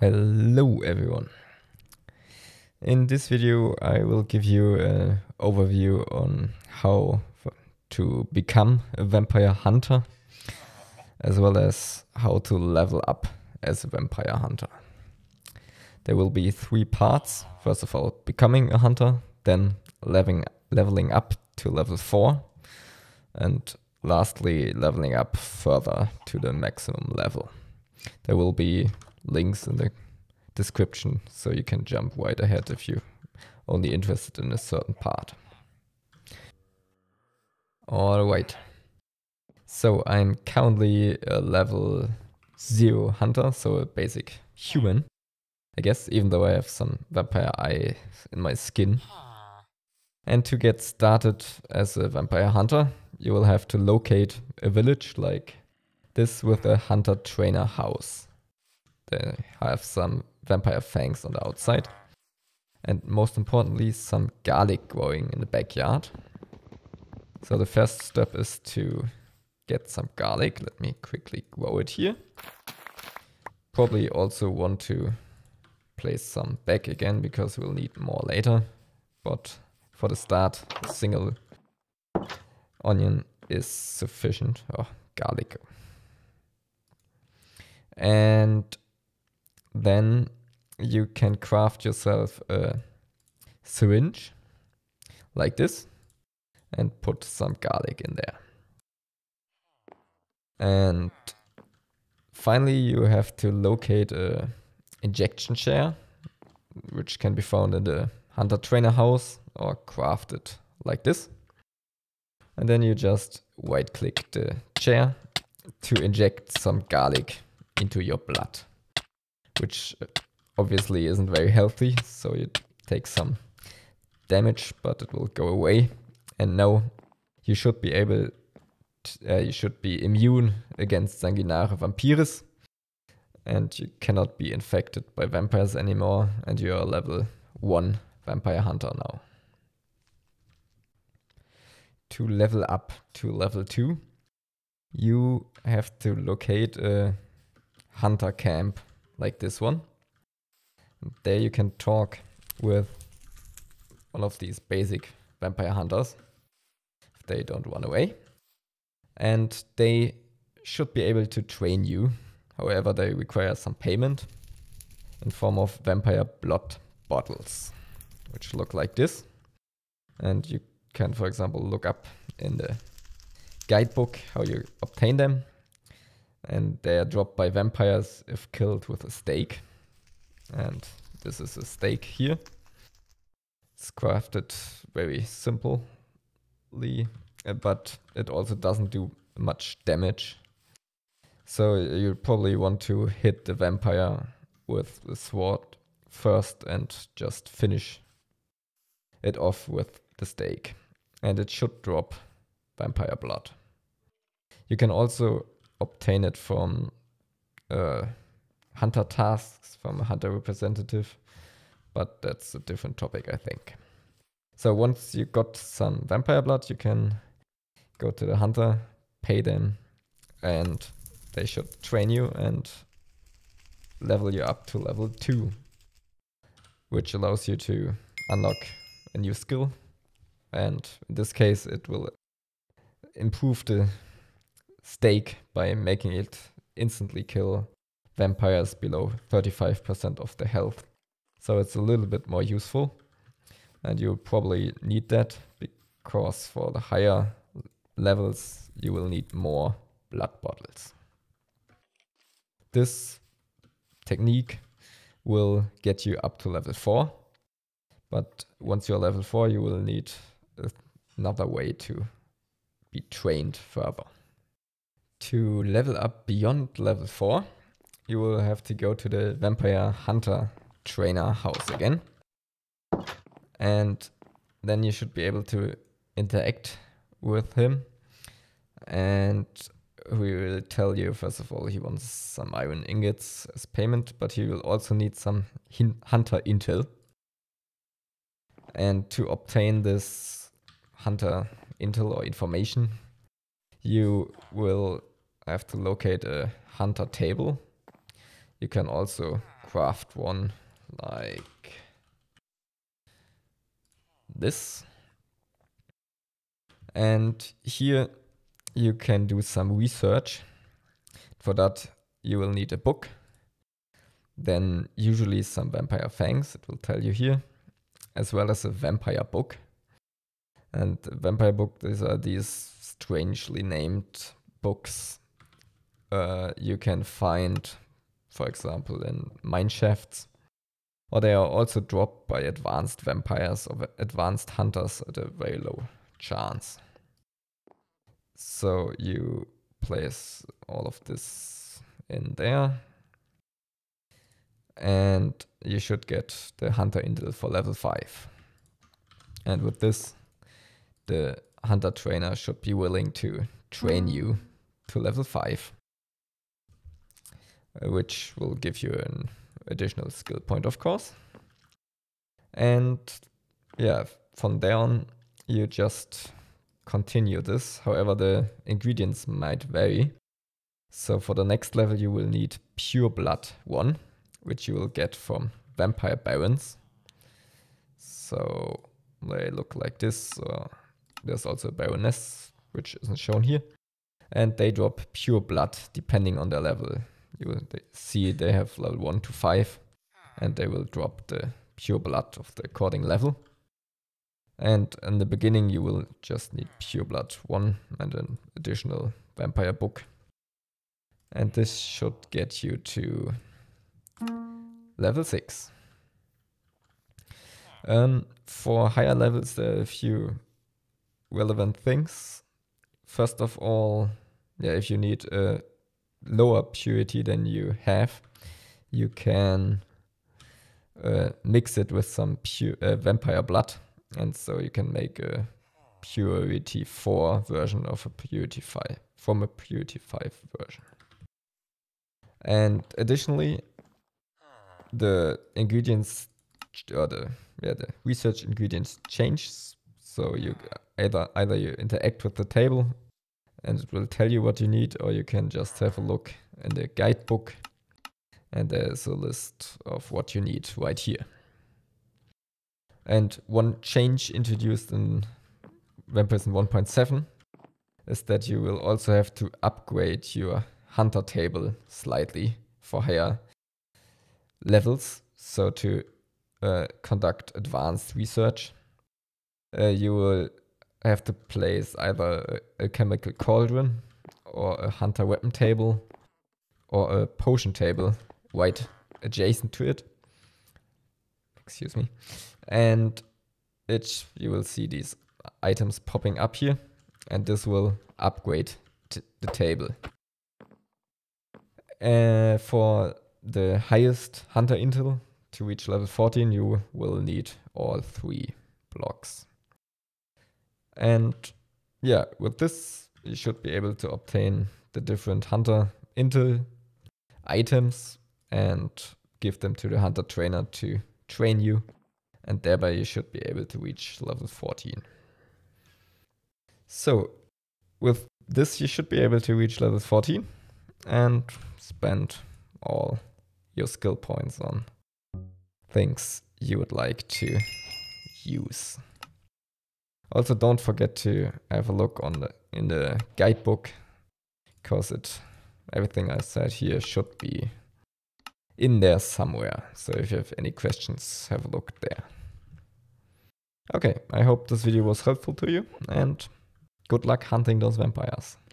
Hello everyone. In this video I will give you an overview on how to become a vampire hunter as well as how to level up as a vampire hunter. There will be three parts. First of all, becoming a hunter, then leveling, leveling up to level 4 and lastly leveling up further to the maximum level. There will be links in the description so you can jump right ahead if you're only interested in a certain part. Alright. So I'm currently a level 0 hunter, so a basic human. I guess, even though I have some vampire eye in my skin. And to get started as a vampire hunter, you will have to locate a village like this with a hunter trainer house. They have some vampire fangs on the outside. And most importantly, some garlic growing in the backyard. So the first step is to get some garlic. Let me quickly grow it here. Probably also want to place some back again because we'll need more later. But for the start, a single onion is sufficient. Oh, garlic. And then you can craft yourself a syringe like this and put some garlic in there. And finally, you have to locate a injection chair, which can be found in the hunter trainer house or crafted like this. And then you just right click the chair to inject some garlic into your blood which uh, obviously isn't very healthy, so it takes some damage, but it will go away. And now you should be able, to, uh, you should be immune against Sanguinare Vampires, and you cannot be infected by vampires anymore, and you are level 1 Vampire Hunter now. To level up to level 2, you have to locate a hunter camp like this one. And there you can talk with one of these basic vampire hunters if they don't run away. And they should be able to train you. However, they require some payment in form of vampire blood bottles, which look like this. And you can, for example, look up in the guidebook how you obtain them and they are dropped by vampires if killed with a stake. And this is a stake here. It's crafted very simply, uh, but it also doesn't do much damage. So you probably want to hit the vampire with the sword first and just finish it off with the stake. And it should drop vampire blood. You can also obtain it from uh, hunter tasks from a hunter representative, but that's a different topic, I think. So once you got some vampire blood, you can go to the hunter, pay them, and they should train you and level you up to level 2, which allows you to unlock a new skill. And in this case, it will improve the stake by making it instantly kill vampires below 35% of the health. So it's a little bit more useful. And you probably need that because for the higher levels you will need more blood bottles. This technique will get you up to level 4. But once you're level 4 you will need another way to be trained further to level up beyond level 4, you will have to go to the Vampire Hunter Trainer house again. And then you should be able to interact with him. And we will tell you, first of all, he wants some iron ingots as payment, but he will also need some hunter intel. And to obtain this hunter intel or information, you will have to locate a hunter table. You can also craft one like this. And here you can do some research. For that you will need a book. Then usually some vampire fangs, it will tell you here, as well as a vampire book. And vampire book, these are these strangely named books uh, you can find, for example, in mineshafts. Or they are also dropped by advanced vampires or advanced hunters at a very low chance. So you place all of this in there. And you should get the hunter intel for level 5. And with this, the hunter trainer should be willing to train hmm. you to level 5 uh, which will give you an additional skill point of course and yeah from there on you just continue this however the ingredients might vary so for the next level you will need pure blood one which you will get from vampire barons so they look like this So. There's also a Baroness, which isn't shown here. And they drop Pure Blood depending on their level. You will see they have level 1 to 5, and they will drop the Pure Blood of the according level. And in the beginning you will just need Pure Blood 1 and an additional Vampire Book. And this should get you to level 6. Um, for higher levels, there are a few relevant things. First of all, yeah, if you need a lower purity than you have, you can uh, mix it with some pure uh, vampire blood, and so you can make a purity four version of a purity five from a purity five version. And additionally, the ingredients or the yeah the research ingredients change, so you mm either either you interact with the table and it will tell you what you need or you can just have a look in the guidebook and there's a list of what you need right here. And one change introduced in WebPerson 1.7 is that you will also have to upgrade your hunter table slightly for higher levels. So to uh, conduct advanced research, uh, you will I have to place either a chemical cauldron or a hunter weapon table or a potion table right adjacent to it. Excuse me. And it you will see these items popping up here and this will upgrade the table. Uh, for the highest hunter intel to reach level 14 you will need all three blocks. And yeah, with this, you should be able to obtain the different hunter intel items and give them to the hunter trainer to train you. And thereby you should be able to reach level 14. So with this, you should be able to reach level 14 and spend all your skill points on things you would like to use. Also don't forget to have a look on the in the guidebook because it everything I said here should be in there somewhere. So if you have any questions, have a look there. Okay, I hope this video was helpful to you and good luck hunting those vampires.